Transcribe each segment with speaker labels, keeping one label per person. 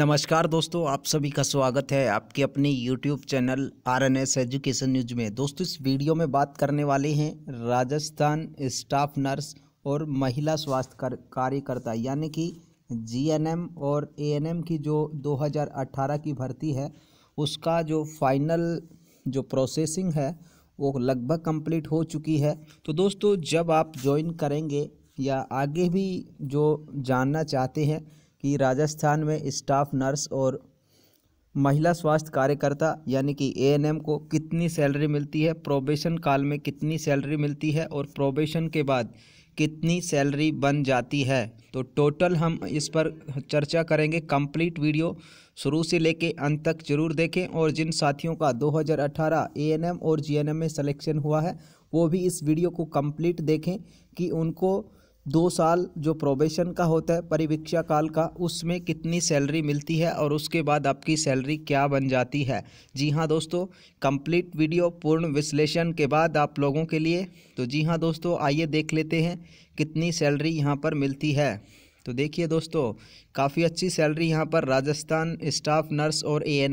Speaker 1: नमस्कार दोस्तों आप सभी का स्वागत है आपके अपने YouTube channel R N S education news में दोस्तों इस वीडियो में बात करने वाले हैं राजस्थान स्टाफ नर्स और महिला स्वास्थ्य कर, कार्यकर्ता यानी कि एम और एम की जो 2018 की भर्ती है उसका जो फाइनल जो प्रोसेसिंग है वो लगभग कंप्लीट हो चुकी है तो दोस्तों जब आप ज्वाइन करेंगे या आगे भी जो जानना चाहते हैं कि राजस्थान में स्टाफ नर्स और महिला स्वास्थ्य कार्यकर्ता यानी कि ए को कितनी सैलरी मिलती है प्रोबेशन काल में कितनी सैलरी मिलती है और प्रोबेशन के बाद कितनी सैलरी बन जाती है तो टोटल हम इस पर चर्चा करेंगे कंप्लीट वीडियो शुरू से लेके अंत तक जरूर देखें और जिन साथियों का 2018 एएनएम और जीएनएम में सिलेक्शन हुआ है वो भी इस वीडियो को कंप्लीट देखें कि उनको दो साल जो प्रोबेशन का होता है परिवीक्षा काल का उसमें कितनी सैलरी मिलती है और उसके बाद आपकी सैलरी क्या बन जाती है जी हाँ दोस्तों कंप्लीट वीडियो पूर्ण विश्लेषण के बाद आप लोगों के लिए तो जी हाँ दोस्तों आइए देख लेते हैं कितनी सैलरी यहाँ पर मिलती है तो देखिए दोस्तों काफ़ी अच्छी सैलरी यहाँ पर राजस्थान स्टाफ नर्स और ए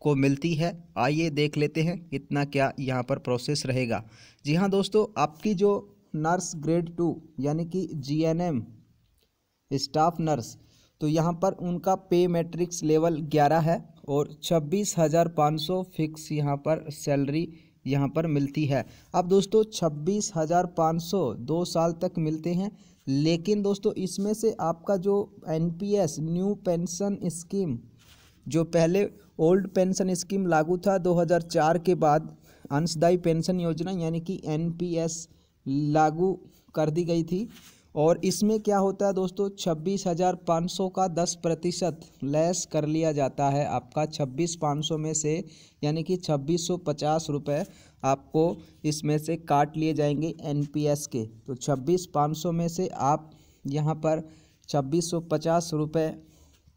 Speaker 1: को मिलती है आइए देख लेते हैं कितना क्या यहाँ पर प्रोसेस रहेगा जी हाँ दोस्तों आपकी जो नर्स ग्रेड टू यानी कि जीएनएम स्टाफ नर्स तो यहाँ पर उनका पे मैट्रिक्स लेवल ग्यारह है और छब्बीस हज़ार पाँच सौ फिक्स यहाँ पर सैलरी यहाँ पर मिलती है अब दोस्तों छब्बीस हज़ार पाँच सौ दो साल तक मिलते हैं लेकिन दोस्तों इसमें से आपका जो एनपीएस न्यू पेंशन स्कीम जो पहले ओल्ड पेंशन स्कीम लागू था 2004 के बाद अंशदायी पेंशन योजना यानी कि एनपीएस लागू कर दी गई थी और इसमें क्या होता है दोस्तों छब्बीस हज़ार पाँच सौ का दस प्रतिशत लेस कर लिया जाता है आपका छब्बीस पाँच सौ में से यानी कि छब्बीस सौ पचास रुपये आपको इसमें से काट लिए जाएंगे एनपीएस के तो छब्बीस पाँच सौ में से आप यहाँ पर छब्बीस सौ पचास रुपये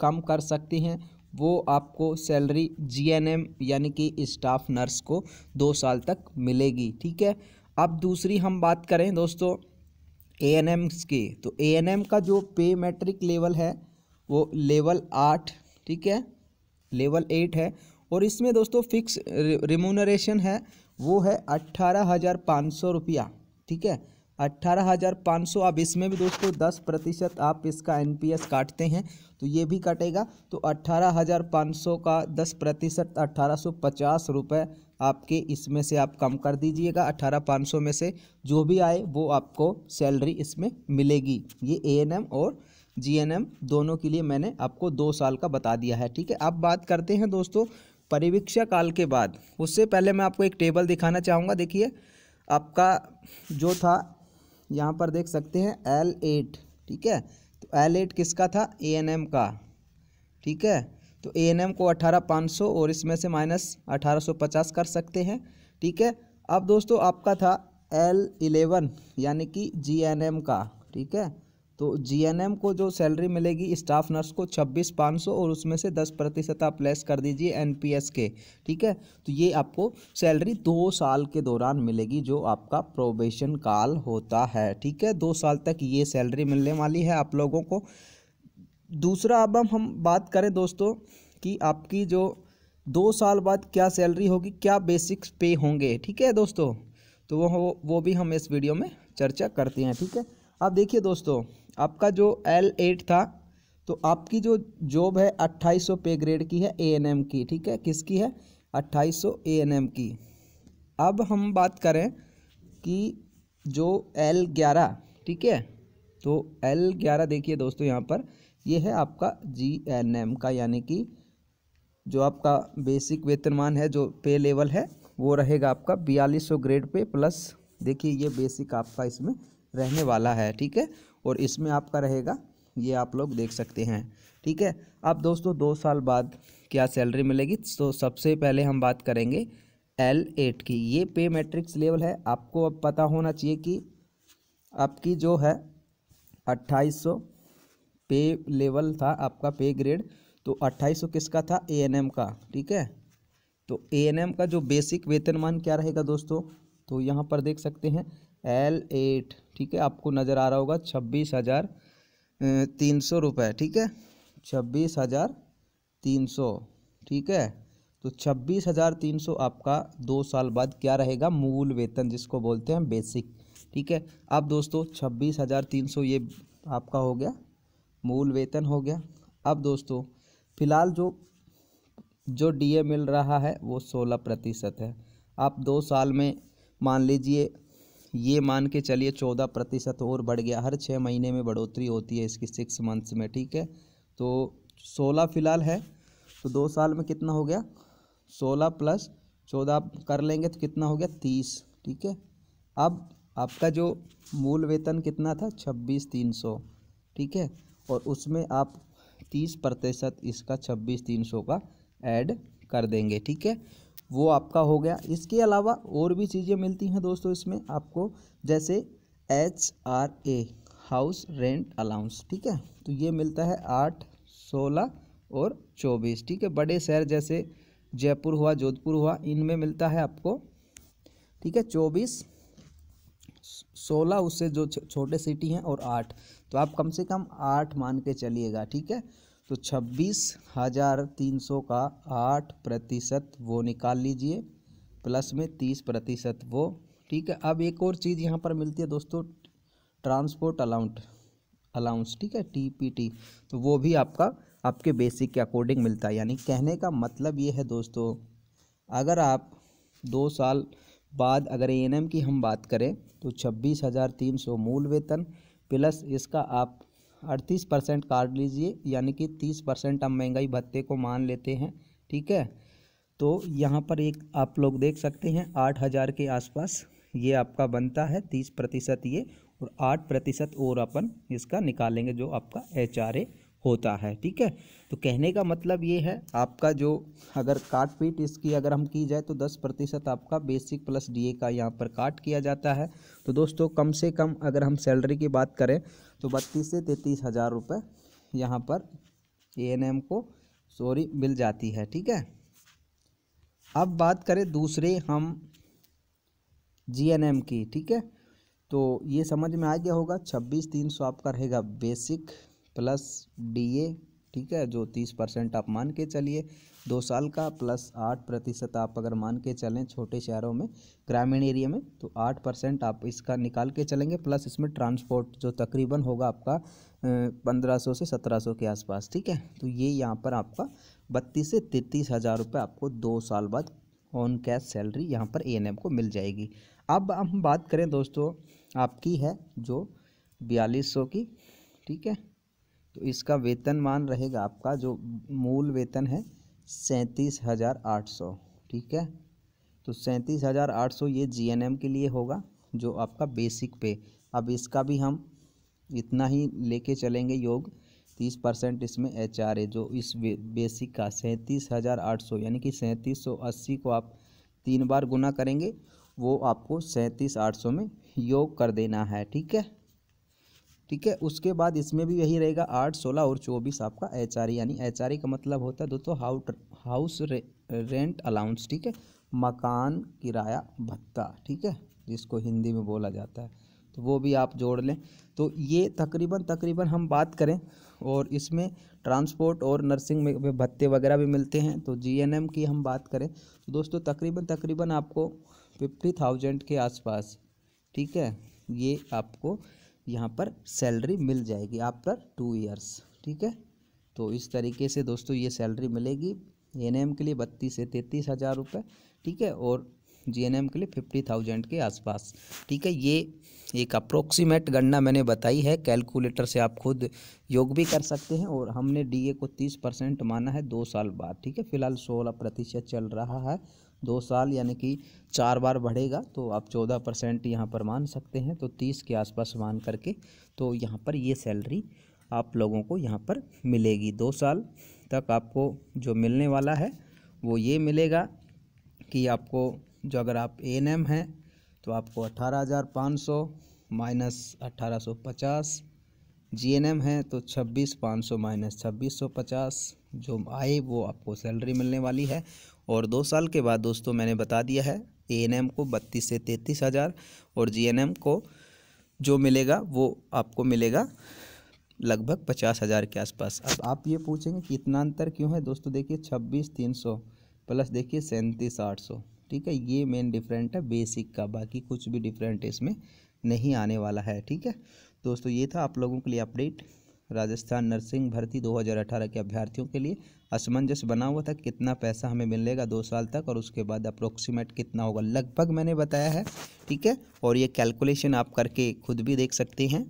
Speaker 1: कम कर सकती हैं वो आपको सैलरी जीएनएम यानी कि स्टाफ नर्स को दो साल तक मिलेगी ठीक है अब दूसरी हम बात करें दोस्तों ए एन एम्स की तो ए एन एम का जो पे मैट्रिक लेवल है वो लेवल आठ ठीक है लेवल एट है और इसमें दोस्तों फिक्स रिमोनरेशन है वो है अट्ठारह हज़ार पाँच सौ रुपया ठीक है अट्ठारह हज़ार पाँच सौ अब इसमें भी दोस्तों दस प्रतिशत आप इसका एनपीएस काटते हैं तो ये भी कटेगा तो अट्ठारह हज़ार पाँच सौ का दस प्रतिशत अट्ठारह सौ पचास रुपये आपके इसमें से आप कम कर दीजिएगा अट्ठारह पाँच सौ में से जो भी आए वो आपको सैलरी इसमें मिलेगी ये एएनएम और जीएनएम दोनों के लिए मैंने आपको दो साल का बता दिया है ठीक है अब बात करते हैं दोस्तों परिवीक्षा काल के बाद उससे पहले मैं आपको एक टेबल दिखाना चाहूँगा देखिए आपका जो था यहाँ पर देख सकते हैं एल एट ठीक है तो एल एट किसका था ए एन एम का ठीक है तो ए एन एम को अठारह पाँच सौ और इसमें से माइनस अठारह सौ पचास कर सकते हैं ठीक है अब दोस्तों आपका था एल इलेवन यानी कि जी एन एम का ठीक है तो जीएनएम को जो सैलरी मिलेगी स्टाफ नर्स को छब्बीस पाँच सौ और उसमें से दस प्रतिशत आप लेस कर दीजिए एनपीएस के ठीक है तो ये आपको सैलरी दो साल के दौरान मिलेगी जो आपका प्रोबेशन काल होता है ठीक है दो साल तक ये सैलरी मिलने वाली है आप लोगों को दूसरा अब हम बात करें दोस्तों कि आपकी जो दो साल बाद क्या सैलरी होगी क्या बेसिक्स पे होंगे ठीक है दोस्तों तो वो वो भी हम इस वीडियो में चर्चा करते हैं ठीक है अब देखिए दोस्तों आपका जो एल एट था तो आपकी जो जॉब है अट्ठाईस सौ पे ग्रेड की है ए एन एम की ठीक है किसकी है अट्ठाईस सौ ए एन एम की अब हम बात करें कि जो एल ग्यारह ठीक है तो एल ग्यारह देखिए दोस्तों यहाँ पर ये है आपका जी एन एम का यानी कि जो आपका बेसिक वेतनमान है जो पे लेवल है वो रहेगा आपका बयालीस सौ ग्रेड पे प्लस देखिए ये बेसिक आपका इसमें रहने वाला है ठीक है और इसमें आपका रहेगा ये आप लोग देख सकते हैं ठीक है अब दोस्तों दो साल बाद क्या सैलरी मिलेगी तो सबसे पहले हम बात करेंगे एल एट की ये पे मैट्रिक्स लेवल है आपको अब पता होना चाहिए कि आपकी जो है अट्ठाईस सौ पे लेवल था आपका पे ग्रेड तो अट्ठाईस सौ किसका था ए एन एम का ठीक है तो ए एन एम का जो बेसिक वेतनमान क्या रहेगा दोस्तों तो यहाँ पर देख सकते हैं एल एट ठीक है आपको नज़र आ रहा होगा छब्बीस हज़ार तीन सौ रुपये ठीक है छब्बीस हज़ार तीन सौ ठीक है तो छब्बीस हज़ार तीन सौ आपका दो साल बाद क्या रहेगा मूल वेतन जिसको बोलते हैं बेसिक ठीक है अब दोस्तों छब्बीस हज़ार तीन सौ ये आपका हो गया मूल वेतन हो गया अब दोस्तों फिलहाल जो जो डीए मिल रहा है वो सोलह प्रतिशत है आप दो साल में मान लीजिए ये मान के चलिए चौदह प्रतिशत और बढ़ गया हर छः महीने में बढ़ोतरी होती है इसकी सिक्स मंथ्स में ठीक है तो सोलह फ़िलहाल है तो दो साल में कितना हो गया सोलह प्लस चौदह आप कर लेंगे तो कितना हो गया तीस ठीक है अब आपका जो मूल वेतन कितना था छब्बीस तीन सौ ठीक है और उसमें आप तीस प्रतिशत इसका छब्बीस तीन सौ का ऐड कर देंगे ठीक है वो आपका हो गया इसके अलावा और भी चीज़ें मिलती हैं दोस्तों इसमें आपको जैसे H R A house rent allowance ठीक है तो ये मिलता है आठ सोलह और चौबीस ठीक है बड़े शहर जैसे जयपुर हुआ जोधपुर हुआ इनमें मिलता है आपको ठीक है चौबीस सोलह उससे जो छोटे सिटी हैं और आठ तो आप कम से कम आठ मान के चलिएगा ठीक है तो छब्बीस हज़ार तीन सौ का आठ प्रतिशत वो निकाल लीजिए प्लस में तीस प्रतिशत वो ठीक है अब एक और चीज़ यहाँ पर मिलती है दोस्तों ट्रांसपोर्ट अलाउंट अलाउंस ठीक है टी पी टी तो वो भी आपका आपके बेसिक के अकॉर्डिंग मिलता है यानी कहने का मतलब ये है दोस्तों अगर आप दो साल बाद अगर ए की हम बात करें तो छब्बीस हज़ार तीन सौ मूल वेतन प्लस इसका आप अड़तीस परसेंट काट लीजिए यानी कि तीस परसेंट हम महंगाई भत्ते को मान लेते हैं ठीक है तो यहाँ पर एक आप लोग देख सकते हैं आठ हज़ार के आसपास ये आपका बनता है तीस प्रतिशत ये और आठ प्रतिशत और अपन इसका निकालेंगे जो आपका एच आर ए होता है ठीक है तो कहने का मतलब ये है आपका जो अगर काट पीट इसकी अगर हम की जाए तो दस प्रतिशत आपका बेसिक प्लस डीए का यहाँ पर काट किया जाता है तो दोस्तों कम से कम अगर हम सैलरी की बात करें तो बत्तीस से तैंतीस हज़ार रुपये यहाँ पर ए एन एम को सॉरी मिल जाती है ठीक है अब बात करें दूसरे हम जी एन एम की ठीक है तो ये समझ में आ गया होगा छब्बीस तीन सौ आपका रहेगा बेसिक प्लस डी ए ठीक है जो तीस परसेंट आप मान के चलिए दो साल का प्लस आठ प्रतिशत आप अगर मान के चलें छोटे शहरों में ग्रामीण एरिया में तो आठ परसेंट आप इसका निकाल के चलेंगे प्लस इसमें ट्रांसपोर्ट जो तकरीबन होगा आपका पंद्रह सौ से सत्रह सौ के आसपास ठीक है तो ये यहाँ पर आपका बत्तीस से तैतीस हज़ार रुपये आपको दो साल बाद ऑन कैश सैलरी यहाँ पर ए को मिल जाएगी अब हम बात करें दोस्तों आपकी है जो बयालीस सौ की ठीक है तो इसका वेतन मान रहेगा आपका जो मूल वेतन है सैंतीस हज़ार आठ सौ ठीक है तो सैंतीस हज़ार आठ सौ ये जीएनएम के लिए होगा जो आपका बेसिक पे अब इसका भी हम इतना ही लेके चलेंगे योग तीस परसेंट इसमें एच आर ए जो इस बेसिक का सैंतीस हज़ार आठ सौ यानी कि सैंतीस सौ अस्सी को आप तीन बार गुना करेंगे वो आपको सैंतीस आठ सौ में योग कर देना है ठीक है ठीक है उसके बाद इसमें भी यही रहेगा आठ सोलह और चौबीस आपका एच आर यानी एच आर का मतलब होता है दोस्तों हाउ हाउस रेंट अलाउंस ठीक है मकान किराया भत्ता ठीक है जिसको हिंदी में बोला जाता है तो वो भी आप जोड़ लें तो ये तकरीबन तकरीबन हम बात करें और इसमें ट्रांसपोर्ट और नर्सिंग में भत्ते वगैरह भी मिलते हैं तो जीएनएम की हम बात करें तो दोस्तों तकरीबन तकरीबन आपको फिफ्टी थाउजेंड के आसपास ठीक है ये आपको यहाँ पर सैलरी मिल जाएगी आफ्टर टू ईयर्स ठीक है तो इस तरीके से दोस्तों ये सैलरी मिलेगी एन के लिए बत्तीस से तैंतीस हज़ार रुपये ठीक है और जीएनएम के लिए फिफ्टी थाउजेंड के आसपास ठीक है ये एक अप्रोक्सीमेट गणना मैंने बताई है कैलकुलेटर से आप खुद योग भी कर सकते हैं और हमने डीए को तीस परसेंट माना है दो साल बाद ठीक है फिलहाल सोलह प्रतिशत चल रहा है दो साल यानी कि चार बार बढ़ेगा तो आप चौदह परसेंट यहाँ पर मान सकते हैं तो तीस के आसपास मान करके तो यहाँ पर ये सैलरी आप लोगों को यहाँ पर मिलेगी दो साल तक आपको जो मिलने वाला है वो ये मिलेगा कि आपको जो अगर आप ए एन एम हैं तो आपको अठारह हज़ार पाँच सौ माइनस अठारह सौ पचास जी एन एम है तो छब्बीस पाँच सौ माइनस छब्बीस सौ पचास जो आए वो आपको सैलरी मिलने वाली है और दो साल के बाद दोस्तों मैंने बता दिया है ए एन एम को बत्तीस से तैंतीस हज़ार और जी एन एम को जो मिलेगा वो आपको मिलेगा लगभग पचास हज़ार के आसपास अब आप ये पूछेंगे कि इतना अंतर क्यों है दोस्तों देखिए छब्बीस तीन सौ प्लस देखिए सैंतीस आठ सौ ठीक है ये मेन डिफरेंट है बेसिक का बाकी कुछ भी डिफरेंट इसमें नहीं आने वाला है ठीक है दोस्तों ये था आप लोगों के लिए अपडेट राजस्थान नर्सिंग भर्ती 2018 के अभ्यर्थियों के लिए असमंजस बना हुआ था कितना पैसा हमें मिलेगा दो साल तक और उसके बाद अप्रोक्सीमेट कितना होगा लगभग मैंने बताया है ठीक है और ये कैलकुलेशन आप करके खुद भी देख सकते हैं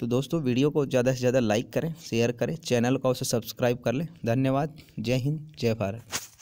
Speaker 1: तो दोस्तों वीडियो को ज़्यादा से ज़्यादा लाइक करें शेयर करें चैनल को उसे सब्सक्राइब कर लें धन्यवाद जय हिंद जय भारत